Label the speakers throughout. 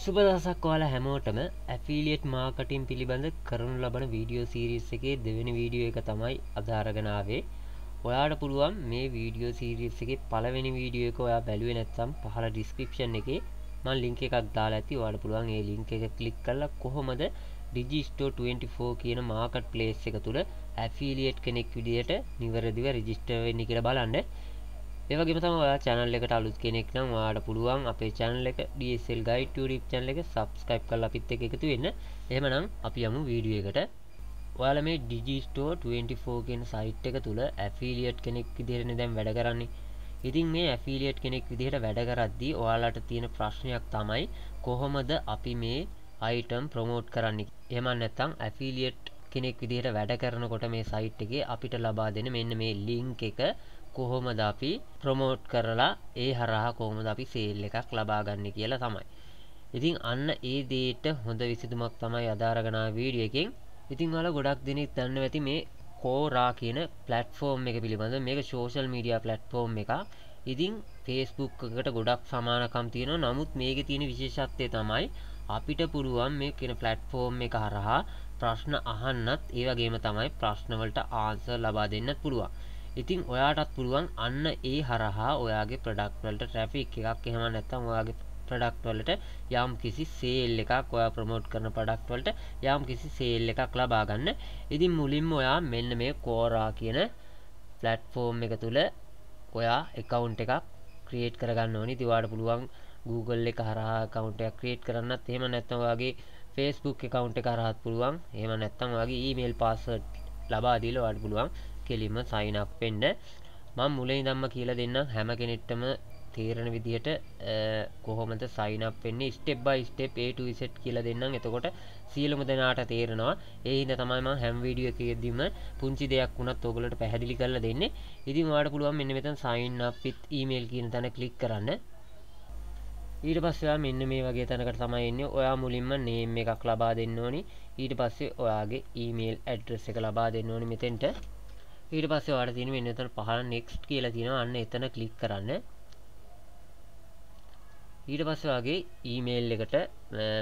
Speaker 1: සුබ දසක් ඔයාලා හැමෝටම ඇෆිලියට් මාකටින් පිළිබඳ කරනු ලබන වීඩියෝ සීරිස් එකේ දෙවෙනි වීඩියෝ එක තමයි අදාරගෙනාවේ ඔයාට පුළුවන් මේ වීඩියෝ සීරිස් එකේ පළවෙනි වීඩියෝ එක ඔයා බැලුවේ නැත්නම් පහල ඩිස්ක්‍රිප්ෂන් එකේ මම ලින්ක් එකක් දාලා ඇති ඔයාට පුළුවන් ඒ ලින්ක් එක ක්ලික් කරලා කොහොමද ඩිජිස්ටෝ 24 කියන මාකට් ප්ලේස් එක තුල ඇෆිලියට් කෙනෙක් විදියට නිවැරදිව රෙජිස්ටර් වෙන්නේ කියලා බලන්න ඒවගේම තම ඔයා channel එකට අලුත් කෙනෙක් නම් ඔයාට පුළුවන් අපේ channel එක DSL Guide YouTube channel එක subscribe කරලා අපිත් එක්ක එකතු වෙන්න. එහෙමනම් අපි යමු වීඩියෝ එකට. ඔයාල මේ ඩිජිස්ටෝ 24 කියන සයිට් එක තුල ඇෆිලියට් කෙනෙක් විදිහටනේ දැන් වැඩ කරන්නේ. ඉතින් මේ ඇෆිලියට් කෙනෙක් විදිහට වැඩ කරද්දී ඔයාලට තියෙන ප්‍රශ්නයක් තමයි කොහොමද අපි මේ අයිටම් ප්‍රොමෝට් කරන්නේ? එහෙම නැත්නම් ඇෆිලියට් කෙනෙක් විදිහට වැඩ කරනකොට මේ සයිට් එකේ අපිට ලබා දෙන මෙන්න මේ ලින්ක් එක කොහොමද අපි ප්‍රමෝට් කරලා ඒ හරහා කොහොමද අපි සේල් එකක් ලබා ගන්න කියලා තමයි. ඉතින් අන්න ඒ දේට හොඳ විසඳුමක් තමයි අදාරගෙන වීඩියෝ එකෙන්. ඉතින් ඔයාලා ගොඩක් දෙනෙක් දන්නවා ඇති මේ කෝරා කියන ප්ලට්ෆෝම් එක පිළිබඳව මේක සෝෂල් මීඩියා ප්ලට්ෆෝම් එකක්. ඉතින් ෆේස්බුක් එකට ගොඩක් සමානකම් තියෙනවා. නමුත් මේකේ තියෙන විශේෂත්වය තමයි අපිට පුළුවන් මේ කියන ප්ලට්ෆෝම් එක හරහා ප්‍රශ්න අහන්නත් ඒ වගේම තමයි ප්‍රශ්න වලට ආන්සර් ලබා දෙන්නත් පුළුවන්. ඉතින් ඔයාටත් පුළුවන් අන්න ඒ හරහා ඔයාගේ ප්‍රඩක්ට් වලට ට්‍රැෆික් එකක් එහෙම නැත්නම් ඔයාගේ ප්‍රඩක්ට් වලට යම් කිසි සේල් එකක් ඔයා ප්‍රොමෝට් කරන ප්‍රඩක්ට් වලට යම් කිසි සේල් එකක් ලබා ගන්න. ඉතින් මුලින්ම ඔයා මෙන්න මේ Quora කියන platform එක තුල ඔයා account එකක් create කරගන්න ඕනේ. ඉතින් ඔයාට පුළුවන් Google එක හරහා account එකක් create කරන්නත් එහෙම නැත්නම් ඔයාගේ Facebook account එක හරහාත් පුළුවන්. එහෙම නැත්නම් ඔයාගේ email password ලබා දීලා ඔයාට පුළුවන් කෙලින්ම සයින් අප් වෙන්න මම මුලින් ඉඳන්ම කියලා දෙන්නම් හැම කෙනෙක්ටම තේරෙන විදිහට කොහොමද සයින් අප් වෙන්නේ step by step A to Z කියලා දෙන්නම්. එතකොට සියලුම දෙනාට තේරෙනවා. ඒ හින්දා තමයි මම හැම වීඩියෝ එකකදීම පුංචි දෙයක් වුණත් ඔයගොල්ලන්ට පැහැදිලි කරලා දෙන්නේ. ඉතින් ඔයාලට පුළුවන් මෙන්න මෙතන sign up with email කියන තැන ක්ලික් කරන්න. ඊට පස්සේ ඔයා මෙන්න මේ වගේ තැනකට තමයි එන්නේ. ඔයා මුලින්ම name එකක් ලබා දෙන්න ඕනි. ඊට පස්සේ ඔයාගේ email address එක ලබා දෙන්න ඕනි මෙතෙන්ට. ඊට පස්සේ ඔයාලට තියෙන මෙන්න එතන පහළ next කියලා තියෙනවා අන්න එතන ක්ලික් කරන්න ඊට පස්සේ ඔයාගේ ඊමේල් එකට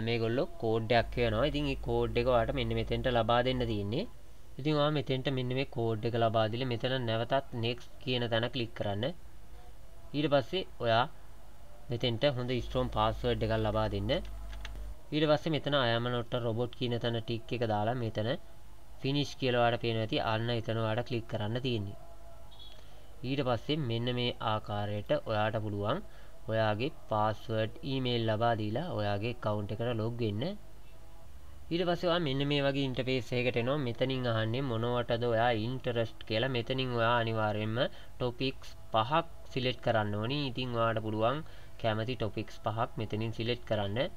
Speaker 1: මේගොල්ලෝ කෝඩ් එකක් වෙනවා ඉතින් ඒ කෝඩ් එක ඔයාලට මෙන්න මෙතෙන්ට ලබා දෙන්න තියෙන්නේ ඉතින් ඔයා මෙතෙන්ට මෙන්න මේ කෝඩ් එක ලබා දීලා මෙතන නැවතත් next කියන තැන ක්ලික් කරන්න ඊට පස්සේ ඔයා මෙතෙන්ට හොඳ strong password එකක් ලබා දෙන්න ඊට පස්සේ මෙතන I am not a robot කියන තැන ටික් එක දාලා මෙතන ෆිනිෂ් කියලවාට පේන ඇති අන්න එතනවාට කලික් කරන්න තියෙන්නේ ඊට පස්සේ මෙන්න මේ ආකාරයට ඔයාට පුළුවන් ඔයාගේ පාස්වර්ඩ් ඊමේල් ලබා දීලා ඔයාගේ කවුන්ට් එකට ලොග් වෙන්න ඊට පස්සේ ඔයා මෙන්න මේ වගේ ඉන්ටර්ෆේස් එකකට එනවා මෙතනින් අහන්නේ මොනවටද ඔයා ඉන්ටරෙස්ට් කියලා මෙතනින් ඔයා අනිවාර්යයෙන්ම ටොපික්ස් පහක් සිලෙක්ට් කරන්න ඕනි ඉතින් ඔයාට පුළුවන් කැමති ටොපික්ස් පහක් මෙතනින් සිලෙක්ට් කරන්න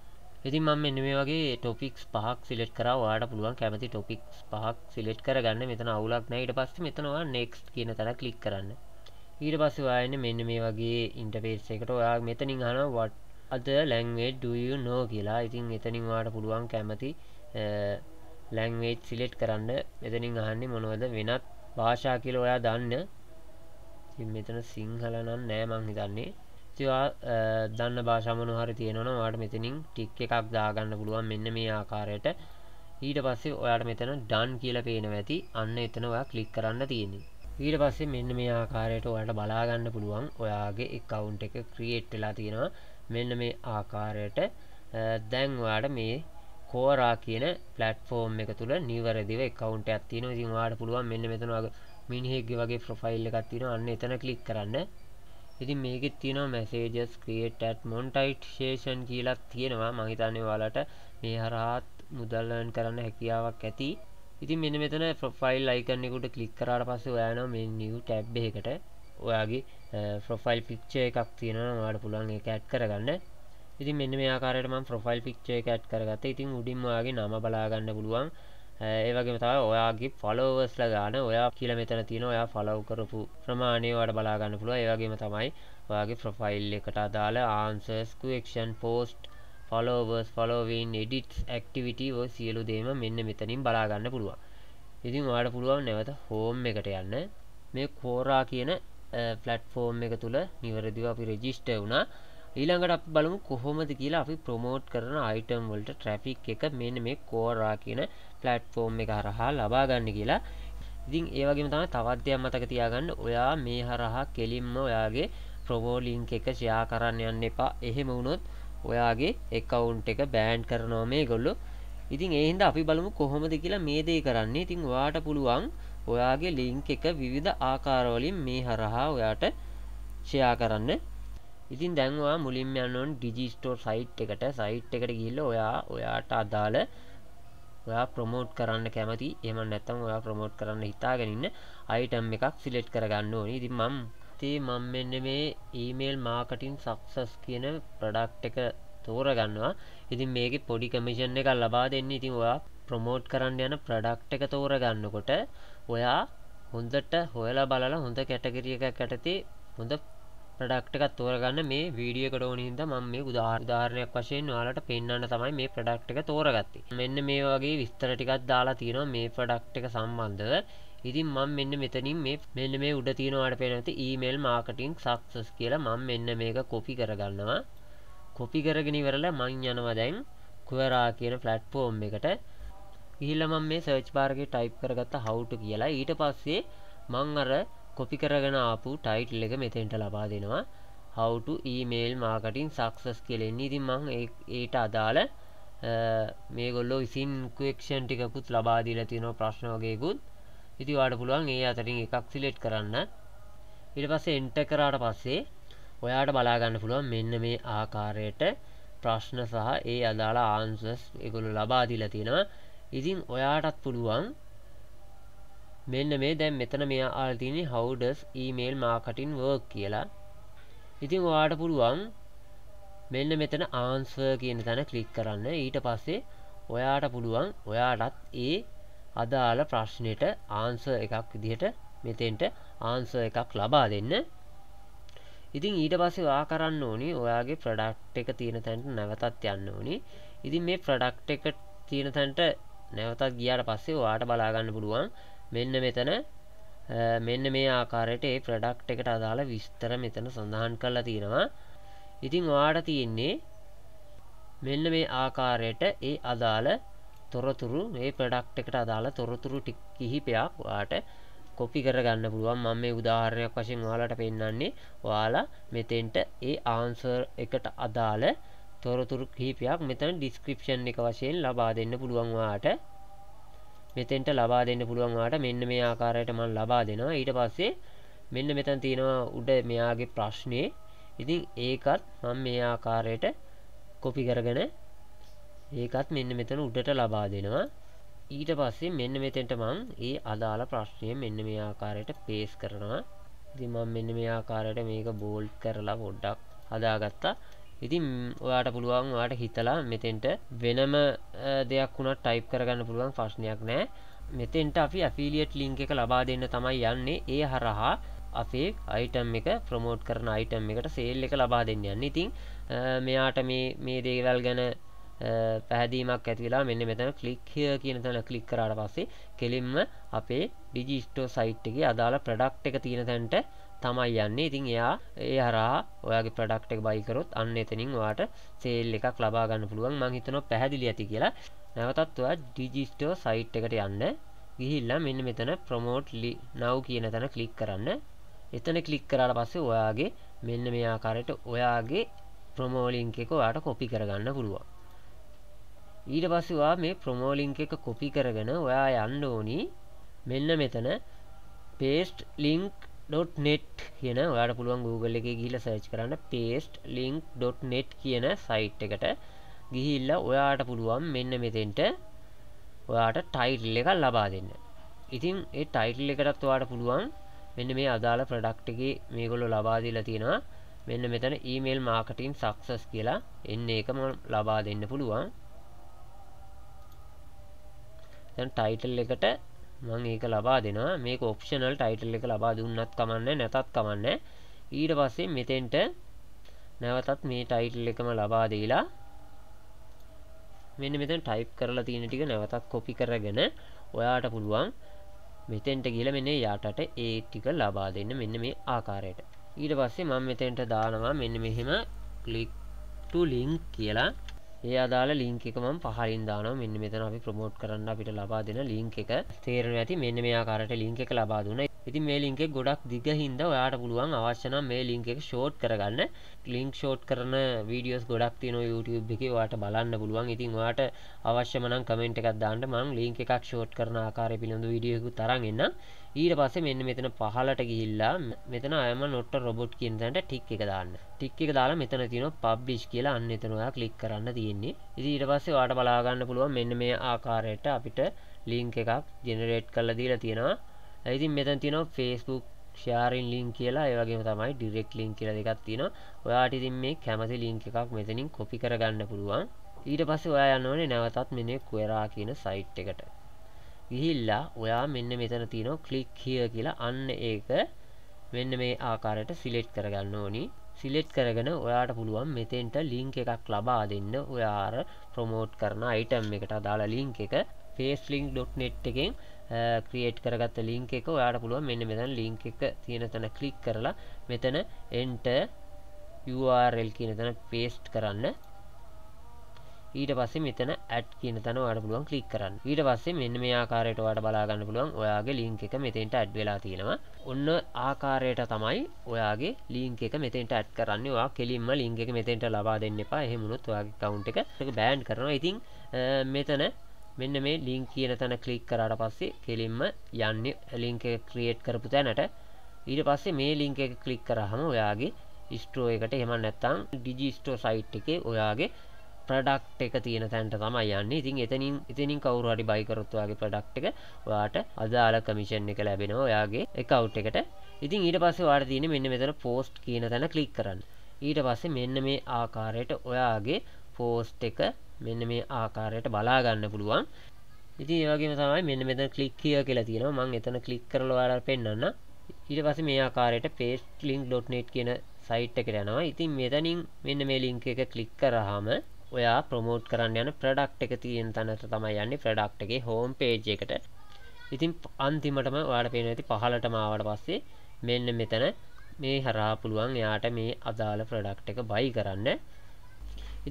Speaker 1: ඉතින් මම මෙන්න මේ වගේ ටොපික්ස් පහක් සිලෙට් කරා ඔයාලට පුළුවන් කැමති ටොපික්ස් පහක් සිලෙක්ට් කරගන්න මෙතන අවුලක් නැහැ ඊට පස්සේ මෙතන ඔයා next කියන තැන ක්ලික් කරන්න ඊට පස්සේ ඔයා එන්නේ මෙන්න මේ වගේ ඉන්ටර්ෆේස් එකට ඔයා මෙතනින් අහනවා what other language do you know කියලා ඉතින් එතනින් ඔයාලට පුළුවන් කැමති language සිලෙට් කරන්න මෙතනින් අහන්නේ මොනවද වෙනත් භාෂා කියලා ඔයා දන්න ඉතින් මෙතන සිංහල නම් නෑ මං හිතන්නේ පුංචිවා දන්න භාෂාමන හරි තියෙනවන වාට මෙතනින් ටික් එකක් දාගන්න පුළුවන් මෙන්න මේ ආකාරයට ඊට පස්සේ ඔයාට මෙතන ඩන් කියලා පේන ඇති අන්න එතන ඔයා කලික් කරන්න තියෙන්නේ ඊට පස්සේ මෙන්න මේ ආකාරයට ඔයාලට බලා ගන්න පුළුවන් ඔයාගේ account එක create වෙලා තියෙනවා මෙන්න මේ ආකාරයට දැන් ඔයාලට මේ Quora කියන platform එක තුල නිවැරදිව account එකක් තියෙනවා ඉතින් ඔයාලට පුළුවන් මෙන්න මෙතන මිනිහෙක්ගේ වගේ profile එකක් තියෙනවා අන්න එතන click කරන්න ඉතින් මේකෙත් තියෙනවා messages create at monetization කියලා තියෙනවා මම හිතන්නේ ඔයාලට මේ හරහාත් මුදල් earn කරන්න හැකියාවක් ඇති. ඉතින් මෙන්න මෙතන profile icon එකට click කරාට පස්සේ ඔයා යනවා මේ new tab එකකට. ඔයාගේ profile picture එකක් තියෙනවා ඔයාලට පුළුවන් ඒක add කරගන්න. ඉතින් මෙන්න මේ ආකාරයට මම profile picture එක add කරගත්තා. ඉතින් උඩින්ම ඔයාගේ නම බලා ගන්න පුළුවන්. ඒවගේ තව ඔයාගේ ෆලෝවස්ල ගාන ඔයා කියල මෙතන තියෙන ඔයා ෆලව් කරපු ප්‍රමාණයවට බලාගන්න පුළුව ඒවගේම තමයි ඔයාගේ ප්‍රොෆයිල් එකට අදාළ ආන්සර්ස්කුක්ෂන් post followers following edits activity ෝ සියලු දේම මෙන්න මෙතනින් බලාගන්න පුළුවන් ඉතින් වාට පුළුවන් නැවත හෝම් එකට යන්න මේ කෝරා කියන ෆලට්ෆෝර්ම් එක තුළ නිවරදිව අපි රෙජිස්ට වුණා ඊළඟට අප බලමු කොහොමද කියලා අපි ප්‍රමෝට් කරන අයිටම් වලට ට්‍රැෆික් එක මෙන්න මේ කෝරා කියන පලට්ෆෝර්ම් එක හරහා ලබා ගන්න කියලා ඉතින් ඒවගේම තම තවත්දයක් මතක තියාගන්න ඔයා මේ හරහා කෙලින්ම ඔයාගේ ප්‍රබෝලිංක එක ෂයා කරන්න යන්න එපා එහෙම වුණොත් ඔයාගේ එකවුන්් එක බෑන්් කරනවා මේ ගොල්ලො ඉතින් ඒහින්ද අපි බලමු කොහොමද කියලා මේ දේ කරන්නේ ඉතිං වාට පුළුවන් ඔයාගේ ලිංක එක විවිධ ආකාරවලින් මේ හරහා ඔයාට ෂයා කරන්න ඉතින් දැන්වා මුලින් යන්නොන් ඩිජිස්ටෝ සයිට් එකට සයිට් එකට ගිල්ල ඔයා ඔයාට අදාළ ඔයා ප්‍රමෝට් කරන්න කැමති එම නැත්තම් ඔයා ප්‍රමෝට් කරන්න හිතාගෙනන්න අයිටම් එකක් සිලෙට් කරගන්න ඕනි ඉතින් මම් තේ මම මෙන්න මේ ඊමේල් මාකටින් සක්සස් කියන ප්‍රඩක්් එක තෝරගන්නවා ඉතින් මේක පොඩි කමිෂන් එකක් ලබා දෙන්න ඉතින් ඔයා ප්‍රමෝට් කරන්න යන ප්‍රඩක්් එක තෝරගන්නකොට ඔයා හොඳට හොයලා බලලා හොඳ කැටගරිය එකක් ඇටතේ හොඳ ප්‍රඩක්් එකක් තෝරගන්න මේ වීඩිය එකට ඕනින්ද මම මේ උදාධාරණයක් වශයෙන් යාලට පෙන්න්න තමයි මේ ප්‍රඩක්් එක තෝරගත්තේ මෙන්න මේ වගේ විස්තර ටිකත් දාලා තියෙනවා මේ ප්‍රඩක්් එක සම්බන්ධව ඉතින් මම මෙන්න මෙතනින් මේ මෙන්න මේ උඩ තියෙනවාට පේන ඇති ඊමේල් මාකටිං සක්සස් කියලා මම මෙන්න මේක කොපි කරගන්නවා කොපි කරගෙන ඉවරලා මම යනවා දැන් කුවරා කියන platform එකට ගිහිල්ලා මම මේ search bar එකේ type කරගත්ත how to කියලා ඊට පස්සේ මම අර කොපි කරගෙන ආපු ටයිටල් එක මෙතෙන්ට ලබා දෙනවා how to email marketing success කියලා එන්නේ ඉතින් මම ඒට අදාළ මේගොල්ලෝ විසින් ක්වෙක්ෂන් ටිකකුත් ලබා දීලා තියෙනවා ප්‍රශ්න වගේකුත් ඉතින් ඔයාලට පුළුවන් ඒ අතරින් එකක් සිලෙක්ට් කරන්න ඊට පස්සේ එන්ටර් කරාට පස්සේ ඔයාට බලා ගන්න පුළුවන් මෙන්න මේ ආකාරයට ප්‍රශ්න සහ ඒ අදාළ ආන්සර්ස් ඒගොල්ලෝ ලබා දීලා තියෙනවා ඉතින් ඔයාටත් පුළුවන් මෙන්න මේ දැන් මෙතන මෙයා ආලා තියෙන්නේ how does email marketing work කියලා. ඉතින් ඔයාට පුළුවන් මෙන්න මෙතන answer කියන තැන ක්ලික් කරන්න. ඊට පස්සේ ඔයාට පුළුවන් ඔයාටත් ඒ අදාළ ප්‍රශ්නෙට answer එකක් විදිහට මෙතෙන්ට answer එකක් ලබා දෙන්න. ඉතින් ඊට පස්සේ ඔයා කරන්න ඕනි ඔයාගේ product එක තියෙන තැනට නැවතත් යන්න ඕනි. ඉතින් මේ product එක තියෙන තැනට නැවතත් ගියාට පස්සේ ඔයාට බලා ගන්න පුළුවන් මෙන්න මෙතන මෙන්න මේ ආකාරයට ඒ ප්‍රඩක්් එකට අදාළ විස්තර මෙතන සඳහන් කරලා තියෙනවා ඉතිං වාට තියෙන්නේ මෙන්න මේ ආකාරයට ඒ අදාළ තොරතුරු ඒ ප්‍රඩක්් එකට අදාළ තොරතුරු ටික් කිහිපයක් වාට කොපි කරගන්න පුළුවන් මම මේ උදාහරණයක් වශයෙන් ඔයාලට පෙන්වන්නේ ඔයාලා මෙතෙන්ට ඒ ආන්සර් එකට අදාළ තොරතුරු කිහිපයක් මෙතන ඩිස්ක්‍රිප්ෂන් එක වශයෙන් ලබා දෙන්න පුළුවන් ඔයාලට මෙතෙන්ට ලබා දෙන්න පුළුවන් වාට මෙන්න මේ ආකාරයට මම ලබා දෙනවා ඊට පස්සේ මෙන්න මෙතන තියෙනවා උඩ මෙයාගේ ප්‍රශ්නේ ඉතින් ඒකත් මම මේ ආකාරයට කොපි කරගෙන ඒකත් මෙන්න මෙතන උඩට ලබා දෙනවා ඊට පස්සේ මෙන්න මෙතෙන්ට මං ඒ අදාළ ප්‍රශ්නය මෙන්න මේ ආකාරයට පේස් කරනවා ඉතින් මම මෙන්න මේ ආකාරයට මේක බෝල්ඩ් කරලා පොඩ්ඩක් හදාගත්තා ඉතින් ඔයාට පුළුවන් ඔයාට හිතලා මෙතෙන්ට වෙනම දෙයක් වුණා ටයිප් කරගන්න පුළුවන් ප්‍රශ්නයක් නෑ මෙතෙන්ට අපි ඇෆිලියට් ලිංක එක ලබා දෙන්න තමයි යන්නේ ඒ හරහා අපේ අයිටම් එක ප්‍රමෝට් කරන අයිටම් එකට සේල් එක ලබා දෙන්න යන්න ඉතින් මෙයාට මේ මේ දේවල් ගැන පැහැදීමක් ඇතිවෙලා මෙන්න මෙතන කලික්හය කියන තැන කලික් කරාට පස්සේ කෙලින්ම අපේ ඩිජිස්ටෝ සයිට් එක අදාළ ප්‍රඩක්් එක තියෙන තැන්ට තමයි යන්නේ ඉතින් එයා ඒ හරහා ඔයාගේ ප්‍රඩක්් එක බයිකරොත් අන්න එතනින් වාට සේල් එකක් ලබා ගන්න පුළුවන් මං හිතනවා පැහැදිලි ඇති කියලා නැවතත් ඔයා ඩිජිස්ටෝ සයිට් එකට යන්න ගිහිල්ලා මෙන්න මෙතන ප්‍රමෝට් ලි නව් කියන තැන ක්ලික් කරන්න එතන ක්ලික් කරාට පස්සේ ඔයාගේ මෙන්න මේ ආකාරයට ඔයාගේ ප්‍රමෝලිංක එක ඔයාට කොපි කරගන්න පුළුවන් ඊට පස්සවා මේ ප්‍රමෝලිංක එක කොපි කරගෙන ඔයා යන්න ඕනි මෙන්න මෙතන පේස්ට් ලිංක් පේස්.net කියන ඔයාට පුළුවන් Google එකේ ගිහිල්ලා සර්ච් කරන්න paste link.net කියන සයිට් එකට ගිහිල්ලා ඔයාට පුළුවන් මෙන්න මෙතෙන්ට ඔයාට ටයිටල් එකක් ලබා දෙන්න. ඉතින් ඒ ටයිටල් එකටත් ඔයාට පුළුවන් මෙන්න මේ අදාළ ප්‍රොඩක්ට් එකේ මේගොල්ලෝ ලබා දීලා තියෙනවා. මෙන්න මෙතන email marketing success කියලා එන්න එකම ලබා දෙන්න පුළුවන්. දැන් ටයිටල් එකට මං ඒක ලබා දෙනවා මේක ඔප්ෂනල් ටයිටල් එක ලබා දුන්නත් කමන්න නැතත් කමන්න ඊට පස්සේ මෙතෙන්ට නැවතත් මේ ටයිටල් එකම ලබා දීලා මෙන්න මෙතන ටයිප් කරලා තියෙන ටික නැවතත් කොපි කරගෙන ඔයාට පුළුවන් මෙතෙන්ට ගිහලා මෙන්න යාටට ඒ ටික ලබා දෙන්න මෙන්න මේ ආකාරයට ඊට පස්සේ මම මෙතෙන්ට දානවා මෙන්න මෙහෙම click to link කියලා ඒ අදාළ ලිංක් එක මම පහලින් දානවා මෙන්න මෙතන අපි ප්‍රොමෝට් කරන්න අපිට ලබා දෙන ලින්ක් එක තේරෙනවා ඇති මෙන්න මේ ආකාරයට ලින්ක් එක ලබා දුන්නා. ඉතින් මේ ලින්ක් එක ගොඩක් දිග හින්දා ඔයාට පුළුවන් අවශ්‍ය නම් මේ ලින්ක් එක ෂෝට් කරගන්න. ලින්ක් ෂෝට් කරන වීඩියෝස් ගොඩක් තියෙනවා YouTube එකේ ඔයාට බලන්න පුළුවන්. ඉතින් ඔයාට අවශ්‍යම නම් කමෙන්ට් එකක් දාන්න මම ලින්ක් එකක් ෂෝට් කරන ආකාරය පිළිබඳ වීඩියෝ එකක් තරම් එන්නම්. ඊට පස්සේ මෙන්න මෙතන පහලට ගිහිල්ලා මෙතන අයම නොට්ට රොබොට් කියන තැනට ටික් එක දාන්න. ටික් එක දාලා මෙතන තියෙනවා පබ්ලිෂ් කියලා අන්න එතන ඔයා ක්ලික් කරන්න තියෙන්නේ. ඉතින් ඊට පස්සේ ඔයාට බලා ගන්න පුළුවන් මෙන්න මේ ආකාරයට අපිට ලින්ක් එකක් ජෙනරේට් කරලා දීලා තියෙනවා. ඉතින් මෙතන තියෙනවා Facebook ෂයාරින් ලින්ක් කියලා ඒ වගේම තමයි ඩිරෙක්ට් ලින්ක් කියලා දෙකක් තියෙනවා. ඔයාට ඉතින් මේ කැමති ලින්ක් එකක් මෙතනින් කොපි කරගන්න පුළුවන්. ඊට පස්සේ ඔයා යන්න ඕනේ නැවතත් මෙන්න කුවරා කියන සයිට් එකට. ගිහිල්ලා ඔයා මෙන්න මෙතන තියෙනවා ක්ලික් හිය කියලා අන්න ඒක මෙන්න මේ ආකාරයට සිලෙට් කරගන්න ඕනි සිලෙට් කරගෙන ඔයාට පුළුවන් මෙතෙන්ට ලිංක් එකක් ලබා දෙන්න ඔයාර ප්‍රමෝට් කරන අයිටම් එකට අදාලා ලිංක් එක facelink.net එකෙන් ක්‍රියේට් කරගත්ත ලිංක් එක ඔයාට පුළුවන් මෙන්න මෙතන ලිංක් එක තියෙන තැන ක්ලික් කරලා මෙතන enter URL කියන තැන paste කරන්න ඊට පස්සේ මෙතන ඇඩ් කියන තැන ඔයාලට පුළුවන් ක්ලික් කරන්න. ඊට පස්සේ මෙන්න මේ ආකාරයට ඔයාලට බලා ගන්න පුළුවන් ඔයාගේ ලින්ක් එක මෙතෙන්ට ඇඩ් වෙලා තියෙනවා. ඔන්න ආකාරයට තමයි ඔයාගේ ලින්ක් එක මෙතෙන්ට ඇඩ් කරන්නේ. ඔයා කෙලින්ම ලින්ක් එක මෙතෙන්ට ලබා දෙන්න එපා. එහෙම වුණොත් ඔයාගේ account එක ඒක බෑන් කරනවා. ඉතින් මෙතන මෙන්න මේ ලින්ක් කියන තැන ක්ලික් කරාට පස්සේ කෙලින්ම යන්නේ ලින්ක් එක ක්‍රියේට් කරපු තැනට. ඊට පස්සේ මේ ලින්ක් එක ක්ලික් කරාම ඔයාගේ ස්ටෝ එකට එහෙම නැත්නම් ඩිජි ස්ටෝ සයිට් එකේ ඔයාගේ ප්‍රඩක්් එක තියෙන තැන්ට තමයි යන්න ඉතින් එතනින් ඉතිනින් කවරු හරි බයිකරොත්තුවාගේ ප්‍රඩක්් එක වාට අදාල කමිෂන් එක ලැබෙන ඔයාගේ එකවට් එකට ඉතින් ඊට පස්සේ වාට තියෙන මෙන්න මෙතන පෝස්ට් කියන තැන ක්ලික් කරන්න ඊට පස්සේ මෙන්න මේ ආකාරයට ඔයාගේ පෝස්ට් එක මෙන්න මේ ආකාරයට බලාගන්න පුළුවන් ඉතින් ඒවගේම තමයි මෙන්න මෙතන ක්ලික් කිය කියලා තියෙනවා මං එතන ක්ලික් කරලා ඔයාලට පෙන්වන්න ඊට පස්සේ මේ ආකාරයට paste link.net කියන සයිට් එකට යනවා. ඉතින් මෙතනින් මෙන්න මේ link එක ක්ලික් කරාම ඔයා ප්‍රමෝට් කරන්න යන ප්‍රඩක්් එක තියෙන් තැනත තමයි යන්නේ ප්‍රඩක්් එක හෝම් පේජ් එකට ඉතින් අන්තිමටම වාඩ පේන ඇති පහලට මාවට පස්සේ මෙන්න මෙතන මේ හරා පුළුවන් එයාට මේ අදාළ ප්‍රඩක්් එක බයි කරන්න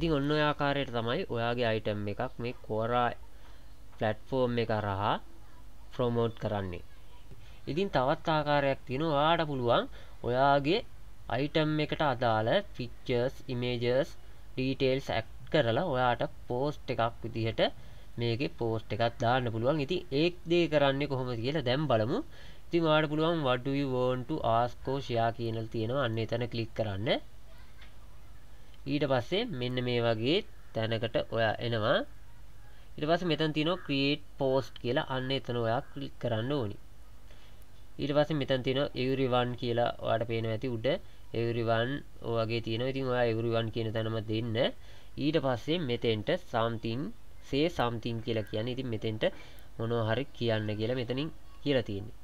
Speaker 1: ඉතින් ඔන්න ආකාරයට තමයි ඔයාගේ අයිටම් එකක් මේ කෝරා පලට්ෆෝර්ම් එක රහා ප්‍රමෝට් කරන්නේ ඉතින් තවත් ආකාරයක් තියෙන වාඩ පුළුවන් ඔයාගේ අයිටම් එකට අදාළ ෆිච්චර්ස් ඉමේජර්ස් ඩීටේල්ස් ඇක් කරලා ඔයාට පෝස්ට් එකක් විදිහට මේක පෝස්ට් එකක් දාන්න පුළුවන් ඉති ඒක් දේ කරන්නේ කොහොම කියලා දැම් බලමු ඉති මාට පුළුවන් වඩුයි වෝන්ට ආස්කෝෂයා කියනල් තියෙනවා අන්න එතන කලික් කරන්න ඊට පස්සේ මෙන්න මේ වගේ තැනකට ඔයා එනවා ඉට පස මෙතන් තිනෝ ක්‍රියේට් පෝස්ට් කියලා අන්න එතන ඔයා කලික් කරන්න ඕනි ඊට පස්සේ මෙතන තියෙන එවරිවන් කියලා ඔයාලට පේනවා ඇති උඩ එවරිවන් ඔයගේ තියෙනවා. ඉතින් ඔයා එවරිවන් කියන තැනම දෙන්න. ඊට පස්සේ මෙතෙන්ට සම්තිං සේ සම්තිං කියලා කියන්නේ ඉතින් මෙතෙන්ට මොනවා හරි කියන්න කියලා මෙතනින් කියලා තියෙන්නේ.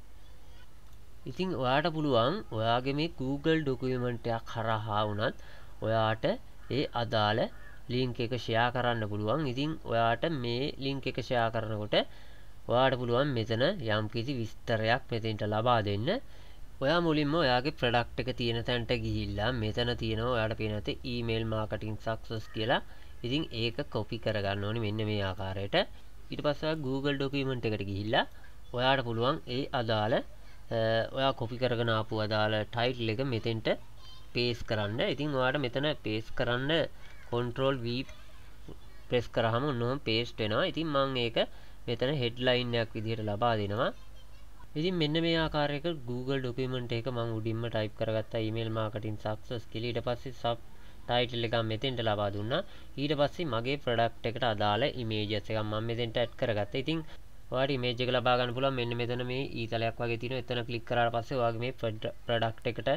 Speaker 1: ඉතින් ඔයාට පුළුවන් ඔයාගේ මේ Google document එකක් හරහා වුණත් ඔයාට ඒ අදාළ ලින්ක් එක ෂෙයා කරන්න පුළුවන්. ඉතින් ඔයාට මේ ලින්ක් එක ෂෙයා කරනකොට ඔයාට පුළුවන් මෙතන යම්කිසි විස්තරයක් මෙතෙන්ට ලබා දෙන්න. ඔයා මුලින්ම ඔයාගේ ප්‍රඩක්් එක තියෙන තැන්ට ගිහිල්ලා මෙතන තියෙනවා ඔයාට පේන ඇති ඊමේල් මාකටින් සක්සස් කියලා ඉතින් ඒක කොපි කරගන්න ඕනි මෙන්න මේ ආකාරයට ඊට පස්සේ Google ඩොකියුමන්ට් එකට ගිහිල්ලා ඔයාට පුළුවන් ඒ අදාළ ඔයා කොපි කරගෙන ආපු අදාළ ටයිටල් එක මෙතෙන්ට පේස් කරන්න ඉතින් ඔයාට මෙතන පේස් කරන්න Ctrl V ප්‍රෙස් කරාම ඔන්නෝම පේස්ට් වෙනවා ඉතින් මම ඒක මෙතන හෙඩ්ලයින් එකක් විදිහට ලබා දෙනවා ඉතින් මෙන්න මේ ආකාරයක Google ඩොකියුමන්ට් එක මම උඩින්ම ටයිප් කරගත්තා ඊමේල් මාකටින් සක්සස් කියලා ඊට පස්සේ සබ් ටයිටල් එක මෙතෙන්ට ලබා දුන්නා ඊට පස්සේ මගේ ප්‍රොඩක්ට් එකට අදාළ ඉමේජස් එකක් මම මෙතෙන්ට ඇඩ් කරගත්තා ඉතින් ඔයාට ඉමේජ් එක ලබා ගන්න පුළුවන් මෙන්න මෙතන මේ ඊතලයක් වගේ තියෙනවා එතන ක්ලික් කරාට පස්සේ ඔයාගේ මේ ප්‍රොඩක්ට් එකට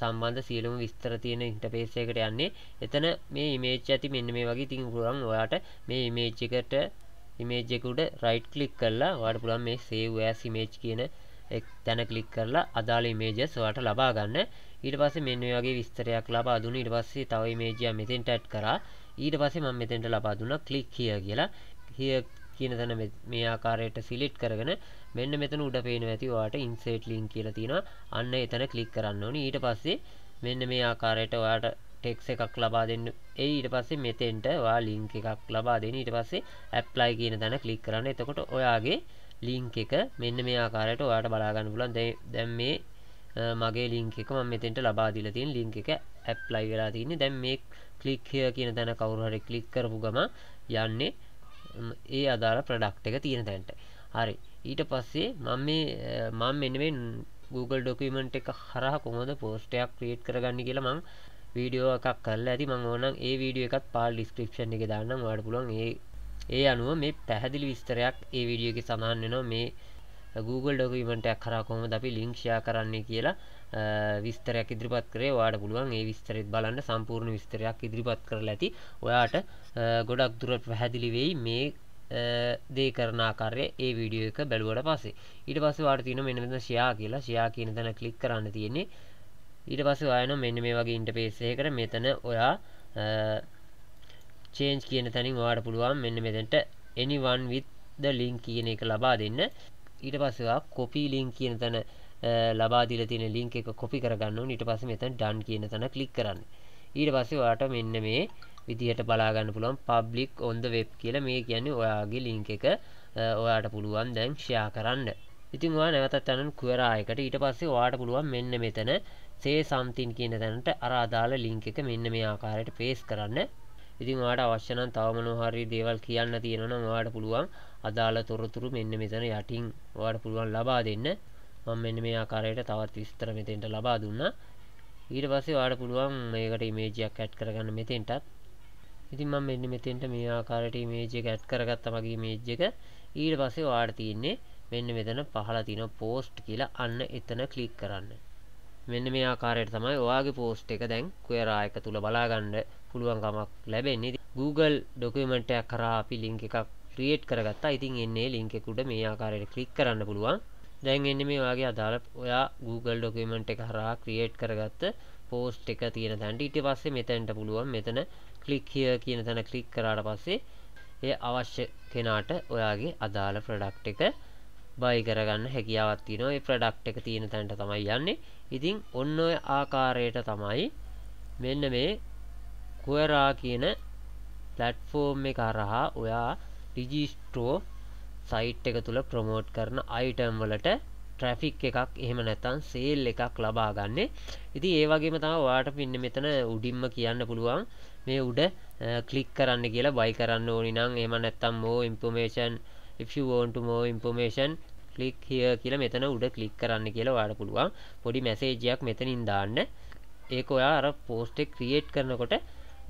Speaker 1: සම්බන්ධ සියලුම විස්තර තියෙන ඉන්ටර්ෆේස් එකට යන්නේ එතන මේ ඉමේජ් ඇති මෙන්න මේ වගේ ඉතින් පුළුවන් ඔයාට මේ ඉමේජ් එකට ඉමේජ් එක උඩ රයිට් ක්ලික් කරලා ඔයාලට පුළුවන් මේ save as image කියන තැන ක්ලික් කරලා අදාළ ඉමේජස් ඔයාලට ලබා ගන්න. ඊට පස්සේ මෙන්න මේ වගේ විස්තරයක් ලබා දුන්න ඊට පස්සේ තව ඉමේජ් එකක් මෙතෙන්ට ඇඩ් කරා. ඊට පස්සේ මම මෙතෙන්ට ලබා දුන්නා click here කියලා. here කියන තැන මේ ආකාරයට සිලෙක්ට් කරගෙන මෙන්න මෙතන උඩ පේනවා ඇති ඔයාලට insert link කියලා තියෙනවා. අන්න එතන ක්ලික් කරන්න ඕනේ. ඊට පස්සේ මෙන්න මේ ආකාරයට ඔයාලට ටෙක්ස් එකක් ලබා දෙන්න ඒ ඊට පස්සේ මෙතෙන්ට ඔයා ලින්ක් එකක් ලබා දෙන්න ඊට පස්සේ ඇප්ලයි කියන තැන ක්ලික් කරන්න එතකොට ඔයාගේ ලින්ක් එක මෙන්න මේ ආකාරයට ඔයාට බලා ගන්න පුළුවන් දැන් මේ මගේ ලින්ක් එක මම මෙතෙන්ට ලබා දීලා තියෙන ලින්ක් එක ඇප්ලයි වෙලා තියෙන්නේ දැන් මේ ක්ලික් හියර් කියන තැන කවුරු හරි ක්ලික් කරපු ගම යන්නේ ඒ අදාළ ප්‍රොඩක්ට් එක තියෙන තැනට හරි ඊට පස්සේ මම මේ මම මෙන්න මේ Google ඩොකිමන්ට් එක හරහා කොහොමද පෝස්ට් එකක් ක්‍රියේට් කරගන්නේ කියලා මම වීඩියෝ එකක් කරලා ඇති මං ඕනම් ඒ වීඩියෝ එකත් පාල් ඩිස්ක්‍රිප්ෂන් එක දාන්නම් ඔයාලට පුළුවන් ඒ ඒ අනුව මේ පැහැදිලි විස්තරයක් ඒ වීඩියෝ එකේ සඳහන් වෙනවා මේ Google document එකක් කරා කොහොමද අපි link share කරන්නේ කියලා විස්තරයක් ඉදිරිපත් කරේ ඔයාට පුළුවන් ඒ විස්තරෙත් බලන්න සම්පූර්ණ විස්තරයක් ඉදිරිපත් කරලා ඇති ඔයාට ගොඩක් දුර පැහැදිලි වෙයි මේ දේ කරන ආකාරය ඒ වීඩියෝ එක බැලුවට පස්සේ ඊට පස්සේ ඔයාලට තියෙන මෙන්න මෙතන share කියලා share කියන තැන ක්ලික් කරන්න තියෙන්නේ ඊට පස්ස යන මෙන්න මේ වගේ ඉන්ටපේසයකට මෙතන ඔයා චේන්ජ් කියන තැනින් වාට පුළුවන් මෙන්න මෙතැන්ට එනිවන් විත්ද ලිං කියන එක ලබා දෙන්න ඊට පස්සවා කොපී ලිං කියන තැන ලබා දිල තියෙන ලිංක එක කොපි කරගන්න ඊට පස්ස මෙතැන් ඩන් කියන තැන කලික් කරන්න ඊට පස්සේ වාට මෙන්න මේ විදිහට බලාගන්න පුළුවන් පබ්ලික් ඔොන්ද වෙබ් කියල මේ කියන්නේ ඔයාගේ ලිංක එක ඔයාට පුළුවන් දැන් ෂයා කරන්න ඉතින් වා නැවතත් තැනන් කුවරායකට ඊට පස්සේ වාට පුළුවන් මෙන්න මෙතන සේ සම්තින් කියන තැනට අර අදාළ ලින්ක් එක මෙන්න මේ ආකාරයට පේස් කරන්න. ඉතින් ඔයාලට අවශ්‍ය නම් තව මොනවා හරි දේවල් කියන්න තියෙනවා නම් ඔයාලට පුළුවන් අදාළ තොරතුරු මෙන්න මෙතන යටින් ඔයාලට පුළුවන් ලබා දෙන්න. මම මෙන්න මේ ආකාරයට තවත් විස්තර මෙතෙන්ට ලබා දුන්නා. ඊට පස්සේ ඔයාලට පුළුවන් මේකට ඉමේජ් එකක් ඇඩ් කරගන්න මෙතෙන්ටත්. ඉතින් මම මෙන්න මෙතෙන්ට මේ ආකාරයට ඉමේජ් එක ඇඩ් කරගත්තා මගේ ඉමේජ් එක. ඊට පස්සේ ඔයාලට තියෙන්නේ මෙන්න මෙතන පහලා තියෙන post කියලා අන්න එතන ක්ලික් කරන්න. මෙන්න මේ ආකාරයට තමයි ඔයාගේ පෝස්ට් එක දැන් කුයරා එක තුල බලාගන්න පුළුවන්කමක් ලැබෙන්නේ. Google ඩොකියුමන්ට් එකක් කරා අපි link එකක් ක්‍රියේට් කරගත්තා. ඉතින් එන්නේ link එකට මේ ආකාරයට ක්ලික් කරන්න පුළුවන්. දැන් එන්නේ මේ ඔයාගේ අදාළ ඔයා Google ඩොකියුමන්ට් එක හරහා ක්‍රියේට් කරගත්ත පෝස්ට් එක තියෙන තැනට ඊට පස්සේ මෙතෙන්ට පුළුවන් මෙතන click here කියන තැන click කරාට පස්සේ ඒ අවශ්‍ය කෙනාට ඔයාගේ අදාළ ප්‍රොඩක්ට් එක බයි කරගන්න හැකියාවත් තියෙනවා ඒ ප්‍රොඩක්ට් එක තියෙන තැනට තමයි යන්නේ ඉතින් ඔන්න ඔය ආකාරයට තමයි මෙන්න මේ කුවරා කියන platform එක හරහා ඔයා registro site එක තුල promote කරන item වලට ට්‍රැෆික් එකක් එහෙම නැත්නම් සේල් එකක් ලබා ගන්නෙ. ඉතින් ඒ වගේම තමයි ඔයාට පින්න මෙතන උඩින්ම කියන්න පුළුවන් මේ උඩ ක්ලික් කරන්න කියලා බයි කරන්න ඕනි නම් එහෙම නැත්නම් more information if you want to more information click here කියලා මෙතන උඩ ක්ලික් කරන්න කියලා ඔයාලට පුළුවන් පොඩි මැසේජයක් මෙතනින් දාන්න ඒක ඔයා අර පෝස්ට් එක ක්‍රියේට් කරනකොට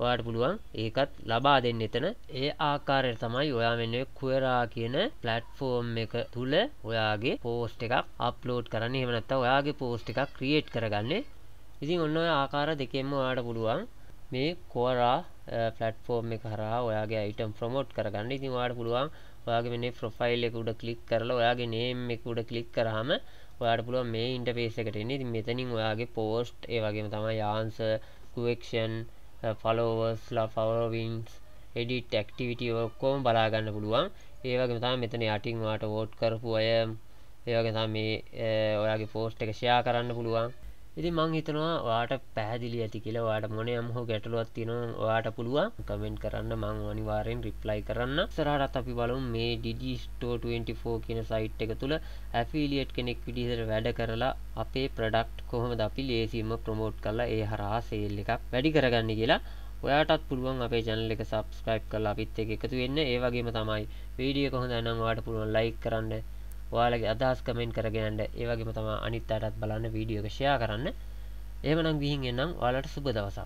Speaker 1: ඔයාට පුළුවන් ඒකත් ලබා දෙන්න එතන ඒ ආකාරයට තමයි ඔයා මෙන්න කුවරා කියන ප්ලට්ෆෝම් එක තුල ඔයාගේ පෝස්ට් එකක් අප්ලෝඩ් කරන්න එහෙම නැත්නම් ඔයාගේ පෝස්ට් එකක් ක්‍රියේට් කරගන්නේ ඉතින් ඔන්න ඔය ආකාර දෙකෙන්ම ඔයාට පුළුවන් මේ කුවරා ප්ලට්ෆෝම් eh, එක හරහා ඔයාගේ අයිටම් ප්‍රොමෝට් කරගන්න ඉතින් ඔයාට පුළුවන් ඔයාගේ මෙන්න ප්‍රොෆයිල් එක උඩ ක්ලික් කරලා ඔයාගේ නේම් එක උඩ ක්ලික් කරාම ඔයාට පුළුවන් මේ ඉන්ටර්ෆේස් එකට එන්න. ඉතින් මෙතනින් ඔයාගේ පෝස්ට් ඒ වගේම තමයි answer, question, followers, following, edit, activity ඔක්කොම බලා ගන්න පුළුවන්. ඒ වගේම තමයි මෙතන යටින් ඔයාට වෝට් කරපු අය ඒ වගේ තමයි මේ ඔයාගේ පෝස්ට් එක ෂෙයා කරන්න පුළුවන්. ඉතින් මං හිතනවා ඔයාට පැහැදිලි ඇති කියලා ඔයාට මොන යම් හෝ ගැටලුවක් තියෙනවා ඔයාට පුළුවන් කමෙන්ට් කරන්න මං අනිවාර්යෙන් රිප්ලයි කරන්න. ඉස්සරහටත් අපි බලමු මේ digistore24 කියන සයිට් එක තුල ඇෆිලියට් කෙනෙක් විදිහට වැඩ කරලා අපේ ප්‍රොඩක්ට් කොහොමද අපි ලේසියෙන්ම ප්‍රොමෝට් කරලා ඒ හරහා සේල් එකක් වැඩි කරගන්නේ කියලා ඔයාටත් පුළුවන් අපේ channel එක subscribe කරලා අපිත් එක්ක එකතු වෙන්න. ඒ වගේම තමයි වීඩියෝ එක හොඳ නම් ඔයාට පුළුවන් like කරන්න. ඔයාලගේ අදහස් කමෙන්ට් කරගෙනන්න ඒ වගේම තමයි අනිත් අයටත් බලන්න වීඩියෝ එක ෂෙයා කරන්න එහෙමනම් ගිහින් එන්නම් ඔයාලට සුබ දවසක්